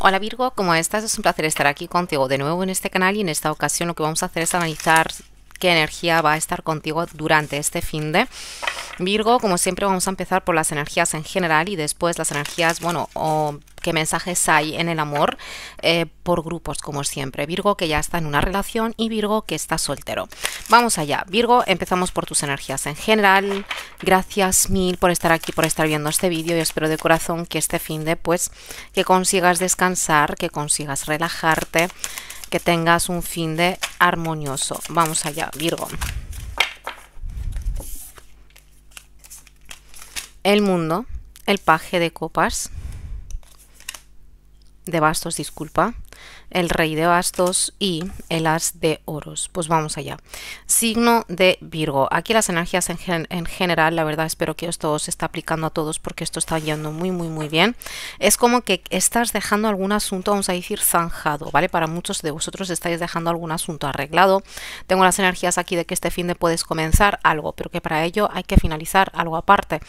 Hola Virgo, ¿cómo estás? Es un placer estar aquí contigo de nuevo en este canal y en esta ocasión lo que vamos a hacer es analizar qué energía va a estar contigo durante este fin de Virgo. Como siempre vamos a empezar por las energías en general y después las energías, bueno, o qué mensajes hay en el amor eh, por grupos, como siempre. Virgo que ya está en una relación y Virgo que está soltero. Vamos allá. Virgo, empezamos por tus energías en general. Gracias mil por estar aquí, por estar viendo este vídeo y espero de corazón que este fin de, pues, que consigas descansar, que consigas relajarte que tengas un fin de armonioso. Vamos allá, Virgo. El mundo, el paje de copas, de bastos, disculpa, el rey de bastos y el as de oros. Pues vamos allá. Signo de Virgo. Aquí las energías en, general, la verdad espero que esto os está aplicando a todos porque esto está yendo muy, muy, muy bien. Es como que estás dejando algún asunto, vamos a decir, zanjado, ¿vale? Para muchos de vosotros estáis dejando algún asunto arreglado. Tengo las energías aquí de que este fin de puedes comenzar algo, pero que para ello hay que finalizar algo aparte.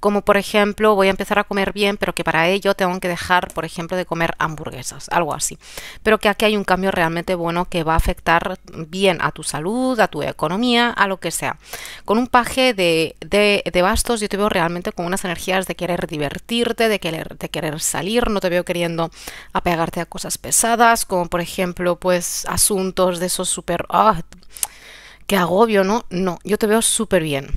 Como por ejemplo, voy a empezar a comer bien, pero que para ello tengo que dejar, por ejemplo, de comer hamburguesas, algo así pero que aquí hay un cambio realmente bueno que va a afectar bien a tu salud, a tu economía, a lo que sea. Con un paje de, de, bastos yo te veo realmente con unas energías de querer divertirte, de querer, querer salir, no te veo queriendo apegarte a cosas pesadas, como por ejemplo pues asuntos de esos super que ah, ¡Qué agobio, ¿no? No, yo te veo súper bien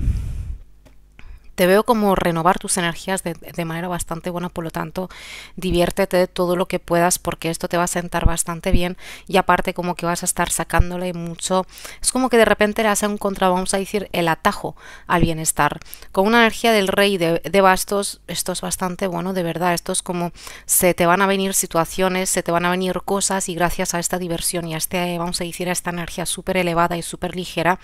te veo como renovar tus energías de, manera bastante buena, por lo tanto, diviértete de todo lo que puedas porque esto te va a sentar bastante bien y aparte como que vas a estar sacándole mucho, es como que de repente le has un contra, vamos a decir, el atajo al bienestar. Con una energía del rey de, bastos, esto es bastante bueno, de verdad, esto es como se te van a venir situaciones, se te van a venir cosas y gracias a esta diversión y a este, vamos a decir, a esta energía súper elevada y súper ligera,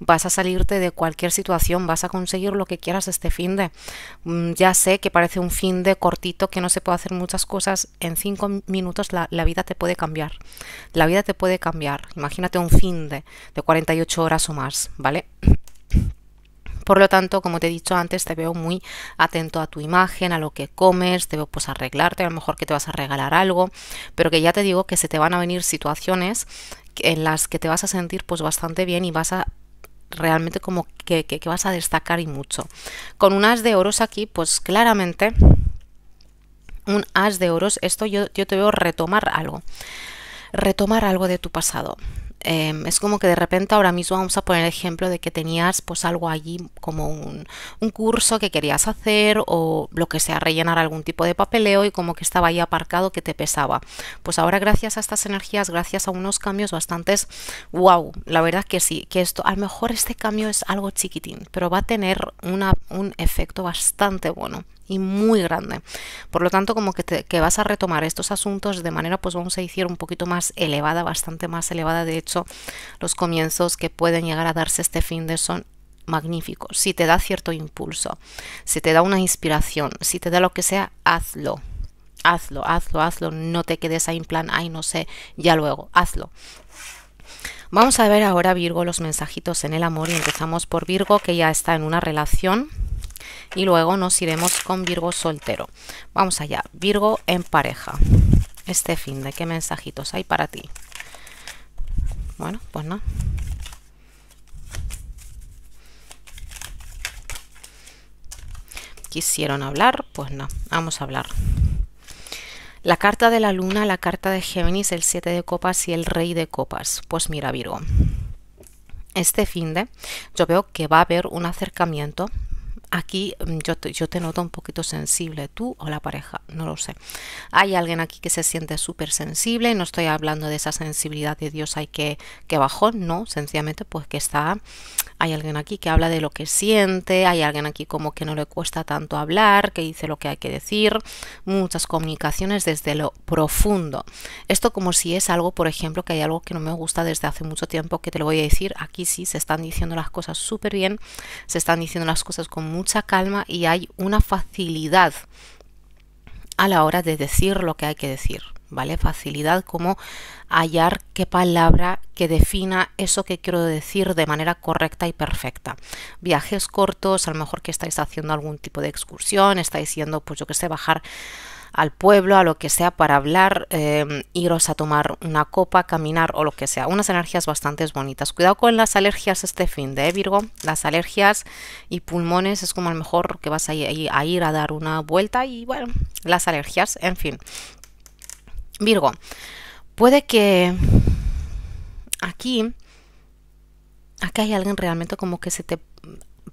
vas a salirte de cualquier situación, vas a conseguir lo que quieras este fin de. Mm, ya sé que parece un fin de cortito, que no se puede hacer muchas cosas. En cinco minutos la, vida te puede cambiar. La vida te puede cambiar. Imagínate un fin de, de 48 horas o más, ¿vale? Por lo tanto, como te he dicho antes, te veo muy atento a tu imagen, a lo que comes, te veo pues arreglarte, a lo mejor que te vas a regalar algo, pero que ya te digo que se te van a venir situaciones en las que te vas a sentir pues bastante bien y vas a realmente como que, que, vas a destacar y mucho. Con un as de oros aquí, pues claramente un as de oros, esto yo te veo retomar algo retomar algo de tu pasado. Em, es como que de repente ahora mismo vamos a poner el ejemplo de que tenías pues algo allí como un, curso que querías hacer o lo que sea, rellenar algún tipo de papeleo y como que estaba ahí aparcado que te pesaba. Pues ahora gracias a estas energías, gracias a unos cambios bastantes, wow, la verdad que sí, que esto, a lo mejor este cambio es algo chiquitín, pero va a tener un efecto bastante bueno y muy grande. Por lo tanto, como que, te, que vas a retomar estos asuntos de manera, pues vamos a decir, un poquito más elevada, bastante más elevada. De hecho, los comienzos que pueden llegar a darse este fin de son magníficos. Si te da cierto impulso, si te da una inspiración, si te da lo que sea, hazlo. Hazlo, hazlo, hazlo. No te quedes ahí en plan, ay, no sé, ya luego, hazlo. Vamos a ver ahora, Virgo, los mensajitos en el amor y empezamos por Virgo, que ya está en una relación y luego nos iremos con Virgo soltero. Vamos allá, Virgo en pareja. Este fin de qué mensajitos hay para ti. Bueno, pues no. ¿Quisieron hablar? Pues no, vamos a hablar. La carta de la luna, la carta de Géminis, el 7 de copas y el rey de copas. Pues mira, Virgo. Este fin de yo veo que va a haber un acercamiento aquí mm, yo te, noto un poquito sensible, tú o la pareja, no lo sé. Hay alguien aquí que se siente súper sensible, no estoy hablando de esa sensibilidad de Dios hay que, que no, sencillamente pues que está hay alguien aquí que habla de lo que siente, hay alguien aquí como que no le cuesta tanto hablar, que dice lo que hay que decir, muchas comunicaciones desde lo profundo. Esto como si es algo, por ejemplo, que hay algo que no me gusta desde hace mucho tiempo, que te lo voy a decir, aquí sí se están diciendo las cosas súper bien, se están diciendo las cosas con mucha calma y hay una facilidad a la hora de decir lo que hay que decir. ¿vale? Facilidad como hallar qué palabra que defina eso que quiero decir de manera correcta y perfecta. Viajes cortos, a lo mejor que estáis haciendo algún tipo de excursión, estáis yendo, pues yo que sé, bajar al pueblo, a lo que sea, para hablar, em, iros a tomar una copa, caminar o lo que sea. Unas energías bastante bonitas. Cuidado con las alergias este fin de ¿eh, Virgo. Las alergias y pulmones es como a lo mejor que vas a ir a, ir a dar una vuelta y bueno, las alergias, en fin. Virgo, puede que aquí, acá hay alguien realmente como que se te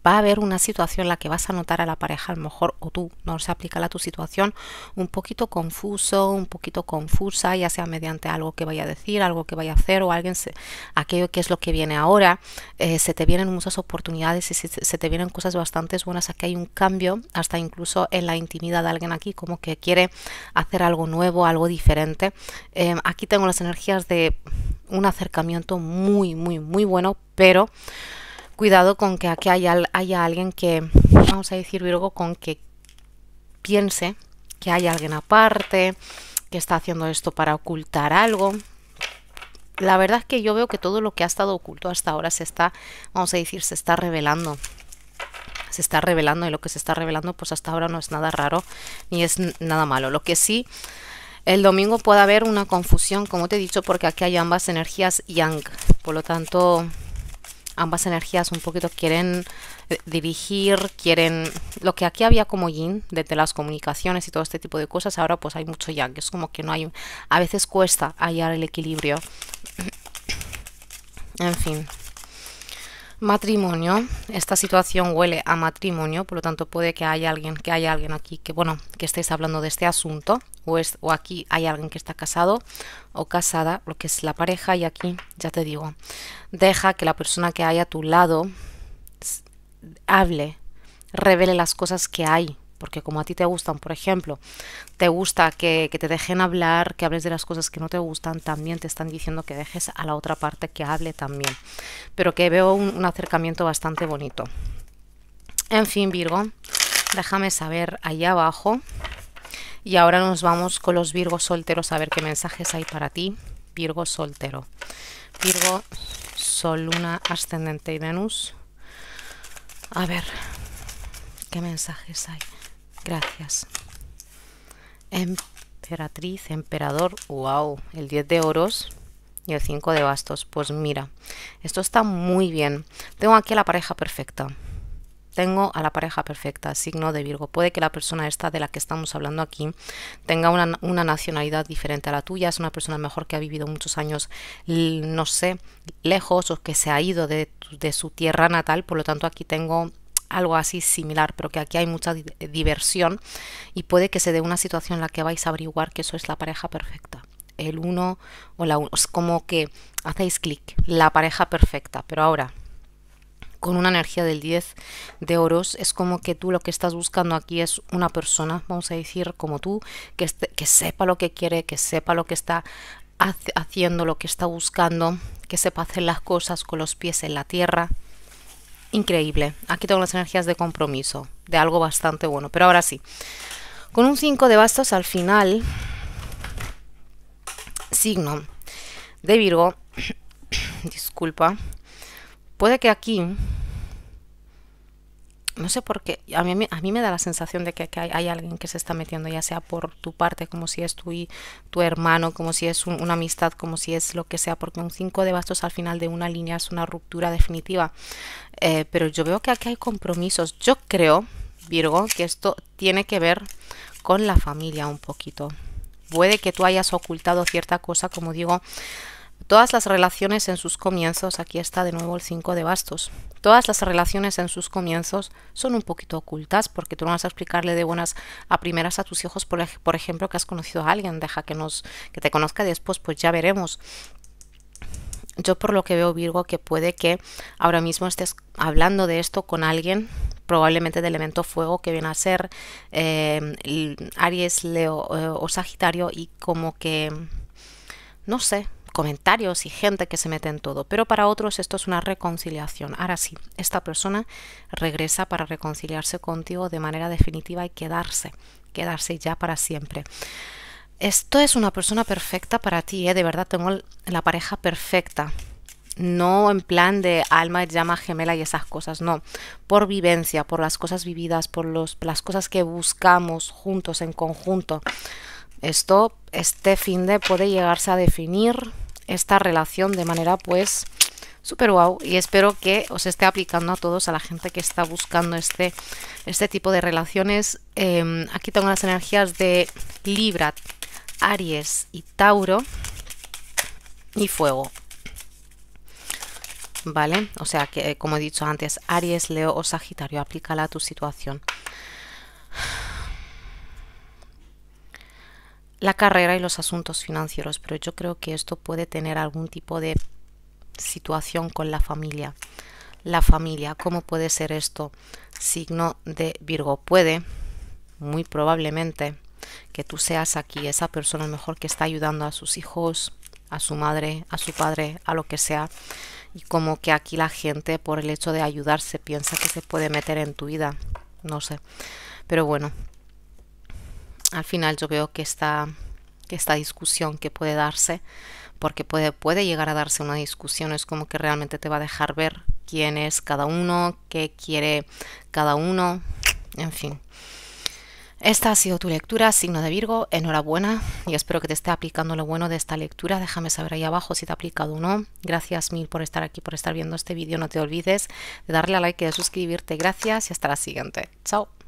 va a haber una situación en la que vas a notar a la pareja, a lo mejor, o tú, no se aplica a tu situación, un poquito confuso, un poquito confusa, ya sea mediante algo que vaya a decir, algo que vaya a hacer, o alguien, se, aquello que es lo que viene ahora, eh, se te vienen muchas oportunidades y se, te vienen cosas bastante buenas, aquí hay un cambio, hasta incluso en la intimidad de alguien aquí, como que quiere hacer algo nuevo, algo diferente. Eh, aquí tengo las energías de un acercamiento muy, muy, muy bueno, pero cuidado con que aquí haya, alguien que, vamos a decir Virgo, con que piense que hay alguien aparte, que está haciendo esto para ocultar algo. La verdad es que yo veo que todo lo que ha estado oculto hasta ahora se está, vamos a decir, se está revelando. Se está revelando y lo que se está revelando pues hasta ahora no es nada raro ni es nada malo. Lo que sí, el domingo puede haber una confusión, como te he dicho, porque aquí hay ambas energías yang. Por lo tanto, ambas energías un poquito quieren eh, dirigir, quieren lo que aquí había como yin desde las comunicaciones y todo este tipo de cosas, ahora pues hay mucho yang, es como que no hay a veces cuesta hallar el equilibrio. En fin matrimonio. Esta situación huele a matrimonio, por lo tanto puede que haya alguien, que haya alguien aquí que bueno, que estéis hablando de este asunto, o es, o aquí hay alguien que está casado o casada, lo que es la pareja, y aquí ya te digo, deja que la persona que hay a tu lado hable, revele las cosas que hay porque como a ti te gustan, por ejemplo, te gusta que, te dejen hablar, que hables de las cosas que no te gustan, también te están diciendo que dejes a la otra parte que hable también. Pero que veo un, acercamiento bastante bonito. En fin, Virgo, déjame saber ahí abajo. Y ahora nos vamos con los Virgos solteros a ver qué mensajes hay para ti. Virgo soltero. Virgo, Sol, Luna, Ascendente y Venus. A ver, ¿qué mensajes hay? Gracias. Emperatriz, emperador, wow, el 10 de oros y el 5 de bastos. Pues mira, esto está muy bien. Tengo aquí a la pareja perfecta. Tengo a la pareja perfecta, signo de Virgo. Puede que la persona esta de la que estamos hablando aquí tenga una, nacionalidad diferente a la tuya. Es una persona mejor que ha vivido muchos años, no sé, lejos o que se ha ido de, de su tierra natal. Por lo tanto, aquí tengo algo así similar, pero que aquí hay mucha eh, diversión y puede que se dé una situación en la que vais a averiguar que eso es la pareja perfecta. El uno o la uno. Es como que hacéis clic, la pareja perfecta. Pero ahora, con una energía del 10 de oros, es como que tú lo que estás buscando aquí es una persona, vamos a decir, como tú, que, que sepa lo que quiere, que sepa lo que está haciendo, lo que está buscando, que sepa hacer las cosas con los pies en la tierra increíble. Aquí tengo las energías de compromiso, de algo bastante bueno. Pero ahora sí, con un 5 de bastos al final, signo de Virgo, disculpa, puede que aquí no sé por qué, a mí, a mí me da la sensación de que, que hay, alguien que se está metiendo, ya sea por tu parte, como si es tu, tu hermano, como si es una amistad, como si es lo que sea, porque un 5 de bastos al final de una línea es una ruptura definitiva. Eh, pero yo veo que aquí hay compromisos. Yo creo, Virgo, que esto tiene que ver con la familia un poquito. Puede que tú hayas ocultado cierta cosa, como digo, Todas las relaciones en sus comienzos, aquí está de nuevo el 5 de bastos, todas las relaciones en sus comienzos son un poquito ocultas porque tú no vas a explicarle de buenas a primeras a tus hijos, por, ejemplo, que has conocido a alguien, deja que, nos, que te conozca después pues ya veremos. Yo por lo que veo Virgo que puede que ahora mismo estés hablando de esto con alguien, probablemente de elemento fuego que viene a ser em, Aries, Leo eh, o Sagitario y como que, no sé, comentarios y gente que se mete en todo, pero para otros esto es una reconciliación. Ahora sí, esta persona regresa para reconciliarse contigo de manera definitiva y quedarse, quedarse ya para siempre. Esto es una persona perfecta para ti, ¿eh? de verdad tengo la pareja perfecta. No en plan de alma, llama gemela y esas cosas, no. Por vivencia, por las cosas vividas, por las cosas que buscamos juntos, en conjunto. Esto, este fin de puede llegarse a definir esta relación de manera pues súper guau y espero que os esté aplicando a todos, a la gente que está buscando este, este tipo de relaciones. Em, aquí tengo las energías de Libra, Aries y Tauro y Fuego. ¿Vale? O sea que, eh, como he dicho antes, Aries, Leo o Sagitario, aplícala a tu situación. la carrera y los asuntos financieros, pero yo creo que esto puede tener algún tipo de situación con la familia. La familia, ¿cómo puede ser esto? Signo de Virgo. Puede, muy probablemente, que tú seas aquí esa persona mejor que está ayudando a sus hijos, a su madre, a su padre, a lo que sea. Y como que aquí la gente, por el hecho de ayudarse, piensa que se puede meter en tu vida. No sé. Pero bueno, al final yo veo que esta, esta discusión que puede darse, porque puede, puede llegar a darse una discusión, es como que realmente te va a dejar ver quién es cada uno, qué quiere cada uno, en fin. Esta ha sido tu lectura, signo de Virgo, enhorabuena y espero que te esté aplicando lo bueno de esta lectura. Déjame saber ahí abajo si te ha aplicado o no. Gracias mil por estar aquí, por estar viendo este vídeo. No te olvides de darle a like y de suscribirte. Gracias y hasta la siguiente. Chao.